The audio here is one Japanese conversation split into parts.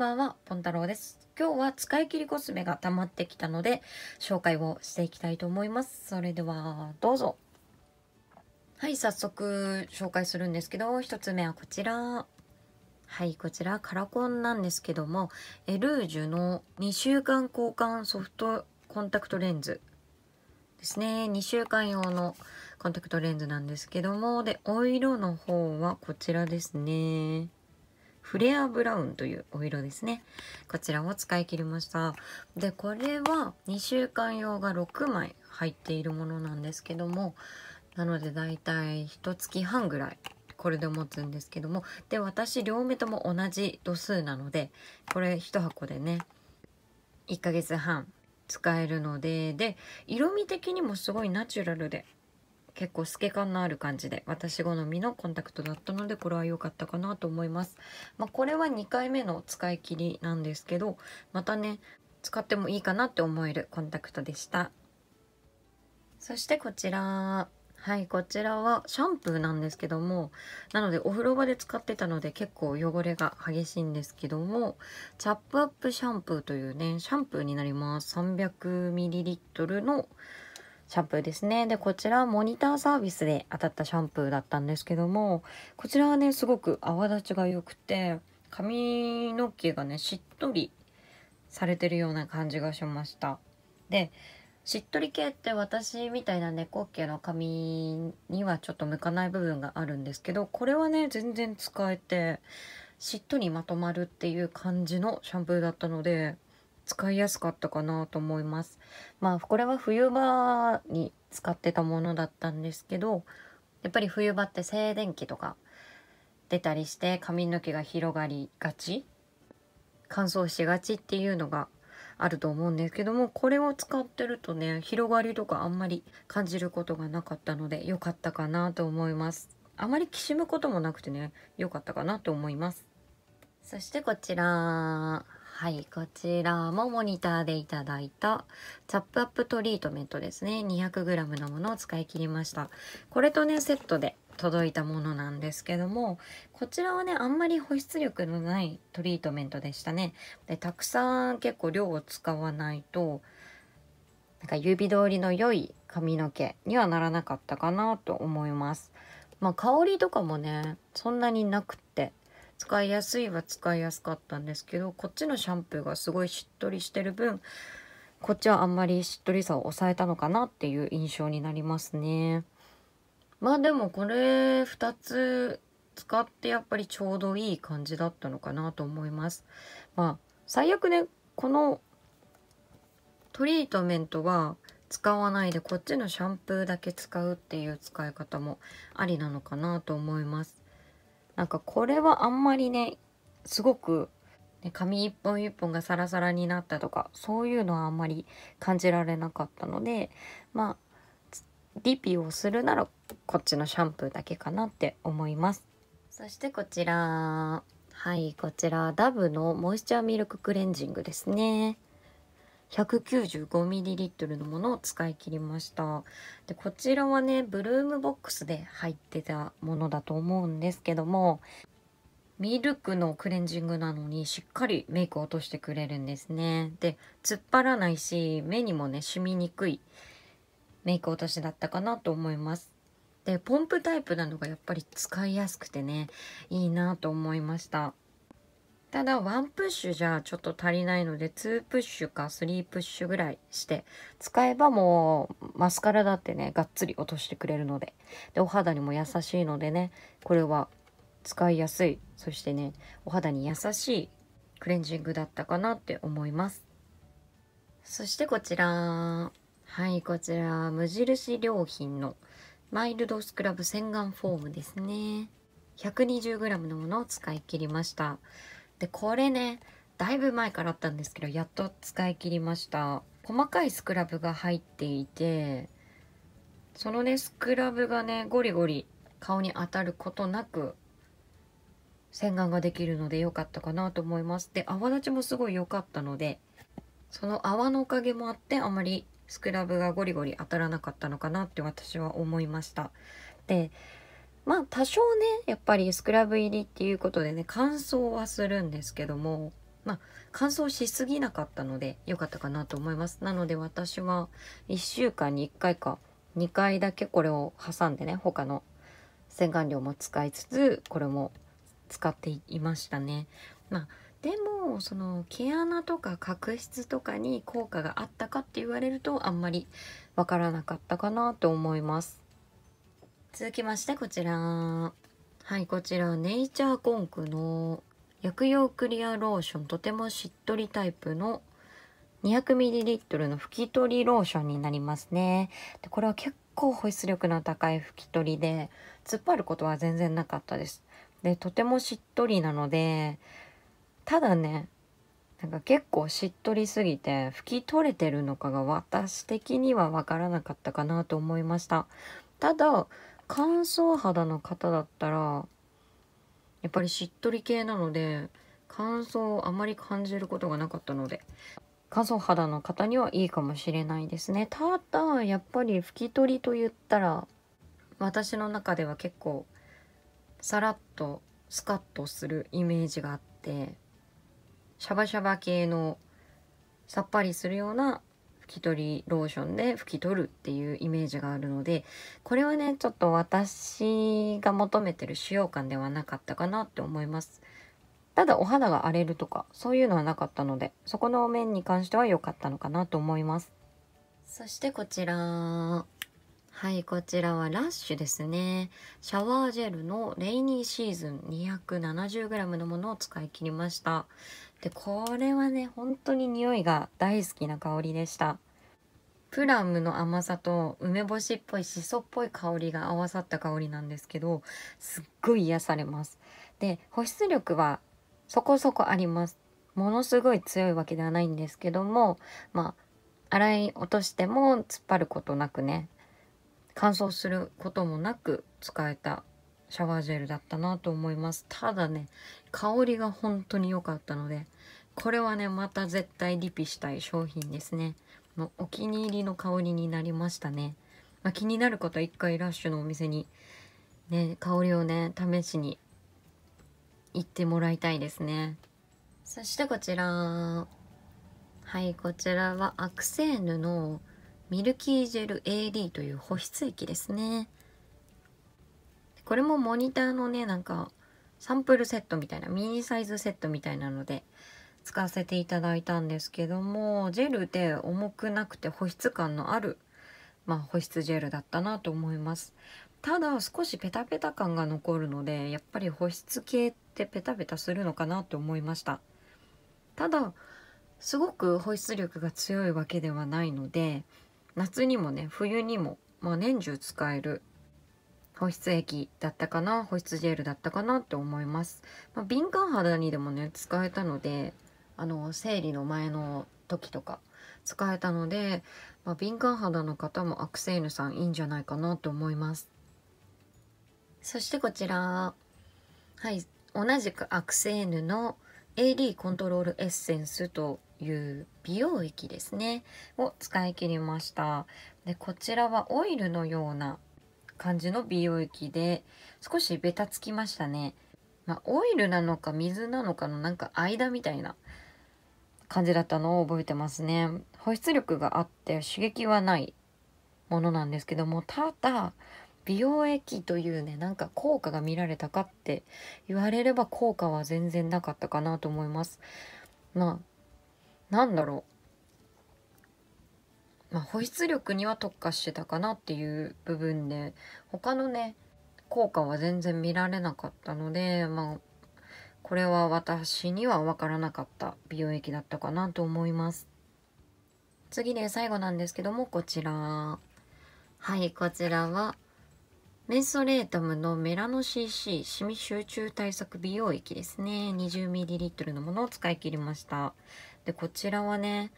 ばんは、ポン太郎です。今日は使い切りコスメが溜まってきたので、紹介をしていきたいと思います。それでは、どうぞ。はい、早速紹介するんですけど、1つ目はこちら。はい、こちら、カラコンなんですけども、エルージュの2週間交換ソフトコンタクトレンズですね。2週間用のコンタクトレンズなんですけども、で、お色の方はこちらですね。フレアブラウンというお色ですねこちらを使い切りましたでこれは2週間用が6枚入っているものなんですけどもなのでだいたい1月半ぐらいこれで持つんですけどもで私両目とも同じ度数なのでこれ1箱でね1ヶ月半使えるのでで色味的にもすごいナチュラルで結構透け感のある感じで私好みのコンタクトだったのでこれは良かったかなと思います、まあ、これは2回目の使い切りなんですけどまたね使ってもいいかなって思えるコンタクトでしたそしてこちらはいこちらはシャンプーなんですけどもなのでお風呂場で使ってたので結構汚れが激しいんですけどもチャップアップシャンプーというねシャンプーになります 300ml のシャンプーですね。で、こちらモニターサービスで当たったシャンプーだったんですけども、こちらはね、すごく泡立ちが良くて、髪の毛がね、しっとりされてるような感じがしました。で、しっとり系って私みたいな猫系の髪にはちょっと向かない部分があるんですけど、これはね、全然使えて、しっとりまとまるっていう感じのシャンプーだったので、使いやすかったかなと思います。まあこれは冬場に使ってたものだったんですけどやっぱり冬場って静電気とか出たりして髪の毛が広がりがち乾燥しがちっていうのがあると思うんですけどもこれを使ってるとね広がりとかあんまり感じることがなかったので良かったかなと思いますあまりきしむこともなくてね良かったかなと思いますそしてこちらはいこちらもモニターでいただいたチャップアップトリートメントですね 200g のものを使い切りましたこれとねセットで届いたものなんですけどもこちらはねあんまり保湿力のないトリートメントでしたねでたくさん結構量を使わないとなんか指通りの良い髪の毛にはならなかったかなと思いますまあ香りとかもねそんなになくて使いやすいは使いやすかったんですけどこっちのシャンプーがすごいしっとりしてる分こっちはあんまりしっとりさを抑えたのかなっていう印象になりますねまあでもこれ2つ使ってやっぱりちょうどいい感じだったのかなと思いますまあ最悪ねこのトリートメントは使わないでこっちのシャンプーだけ使うっていう使い方もありなのかなと思いますなんかこれはあんまりね、すごく、ね、紙一本一本がサラサラになったとか、そういうのはあんまり感じられなかったので、まあ、リピをするならこっちのシャンプーだけかなって思います。そしてこちら、はい、こちら、ダブのモイスチャーミルククレンジングですね。195ml のものを使い切りましたでこちらはねブルームボックスで入ってたものだと思うんですけどもミルクのクレンジングなのにしっかりメイク落としてくれるんですねで突っ張らないし目にもね染みにくいメイク落としだったかなと思いますでポンプタイプなのがやっぱり使いやすくてねいいなと思いましたただワンプッシュじゃちょっと足りないのでツープッシュかスリープッシュぐらいして使えばもうマスカラだってねがっつり落としてくれるのででお肌にも優しいのでねこれは使いやすいそしてねお肌に優しいクレンジングだったかなって思いますそしてこちらはいこちら無印良品のマイルドスクラブ洗顔フォームですね 120g のものを使い切りましたでこれねだいぶ前からあったんですけどやっと使い切りました細かいスクラブが入っていてそのねスクラブがねゴリゴリ顔に当たることなく洗顔ができるので良かったかなと思いますで泡立ちもすごい良かったのでその泡のおかげもあってあまりスクラブがゴリゴリ当たらなかったのかなって私は思いましたでまあ多少ねやっぱりスクラブ入りっていうことでね乾燥はするんですけどもまあ乾燥しすぎなかったので良かったかなと思いますなので私は1週間に1回か2回だけこれを挟んでね他の洗顔料も使いつつこれも使っていましたねまあでもその毛穴とか角質とかに効果があったかって言われるとあんまりわからなかったかなと思います続きましてこちらはいこちらネイチャーコンクの薬用クリアローションとてもしっとりタイプの 200ml の拭き取りローションになりますねでこれは結構保湿力の高い拭き取りで突っ張ることは全然なかったですでとてもしっとりなのでただねなんか結構しっとりすぎて拭き取れてるのかが私的には分からなかったかなと思いましたただ乾燥肌の方だったらやっぱりしっとり系なので乾燥をあまり感じることがなかったので乾燥肌の方にはいいかもしれないですねただやっぱり拭き取りと言ったら私の中では結構さらっとスカッとするイメージがあってシャバシャバ系のさっぱりするようなき取りローションで拭き取るっていうイメージがあるのでこれはねちょっと私が求めてる使用感ではなかったかなって思いますただお肌が荒れるとかそういうのはなかったのでそこの面に関しては良かったのかなと思いますそしてこちらはいこちらはラッシュですねシャワージェルのレイニーシーズン 270g のものを使い切りましたでこれはね本当に匂いが大好きな香りでしたプラムの甘さと梅干しっぽいしそっぽい香りが合わさった香りなんですけどすっごい癒されますで保湿力はそこそこありますものすごい強いわけではないんですけどもまあ洗い落としても突っ張ることなくね乾燥することもなく使えたシャワージェルだったなと思いますただね香りが本当に良かったのでこれはねまた絶対リピしたい商品ですねお気に入りの香りになりましたね、まあ、気になる方は一回ラッシュのお店にね香りをね試しに行ってもらいたいですねそしてこちらはいこちらはアクセーヌのミルキージェル AD という保湿液ですねこれもモニターのねなんかサンプルセットみたいなミニサイズセットみたいなので使わせていただいたんですけどもジェルで重くなくて保湿感のある、まあ、保湿ジェルだったなと思いますただ少しペタペタ感が残るのでやっぱり保湿系ってペタペタするのかなと思いましたただすごく保湿力が強いわけではないので夏にもね冬にも、まあ、年中使える保湿液だったかな保湿ジェルだったかなって思います、まあ、敏感肌にでもね使えたのであの生理の前の時とか使えたので、まあ、敏感肌の方もアクセーヌさんいいんじゃないかなと思いますそしてこちらはい同じくアクセーヌの AD コントロールエッセンスという美容液ですねを使い切りましたでこちらはオイルのような感じの美容液で、少しベタつきましたね。まあ、オイルなのか水なのかのなんか間みたいな感じだったのを覚えてますね。保湿力があって刺激はないものなんですけども、ただ、美容液というね、なんか効果が見られたかって言われれば効果は全然なかったかなと思います。まあ、なんだろう。まあ、保湿力には特化してたかなっていう部分で他のね効果は全然見られなかったので、まあ、これは私には分からなかった美容液だったかなと思います次で最後なんですけどもこちらはいこちらはメンソレータムのメラノ CC シミ集中対策美容液ですね 20ml のものを使い切りましたでこちらはね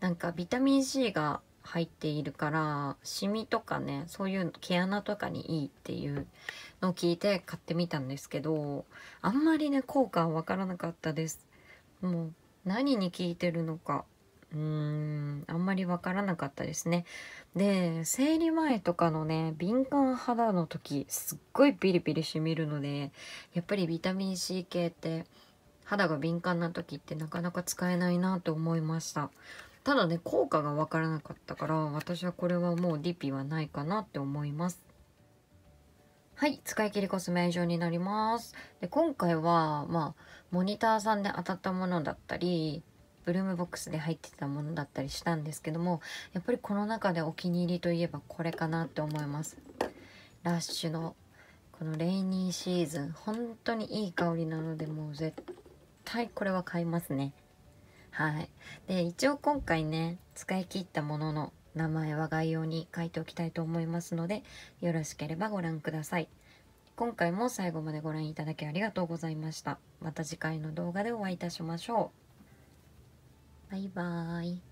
なんかビタミン C が入っているからシミとかねそういう毛穴とかにいいっていうのを聞いて買ってみたんですけどあんまりね効果は分からなかったですもう何に効いてるのかうーんあんまり分からなかったですねで生理前とかのね敏感肌の時すっごいピリピリしみるのでやっぱりビタミン C 系って肌が敏感な時ってなかなか使えないなと思いましたただね効果が分からなかったから私はこれはもうディピはないかなって思いますはい、使い切りコスメ以上になります。で、今回は、まあ、モニターさんで当たったものだったり、ブルームボックスで入ってたものだったりしたんですけども、やっぱりこの中でお気に入りといえばこれかなって思います。ラッシュの、このレイニーシーズン、本当にいい香りなので、もう絶対これは買いますね。はいで一応今回ね使い切ったものの名前は概要に書いておきたいと思いますのでよろしければご覧ください今回も最後までご覧いただきありがとうございましたまた次回の動画でお会いいたしましょうバイバーイ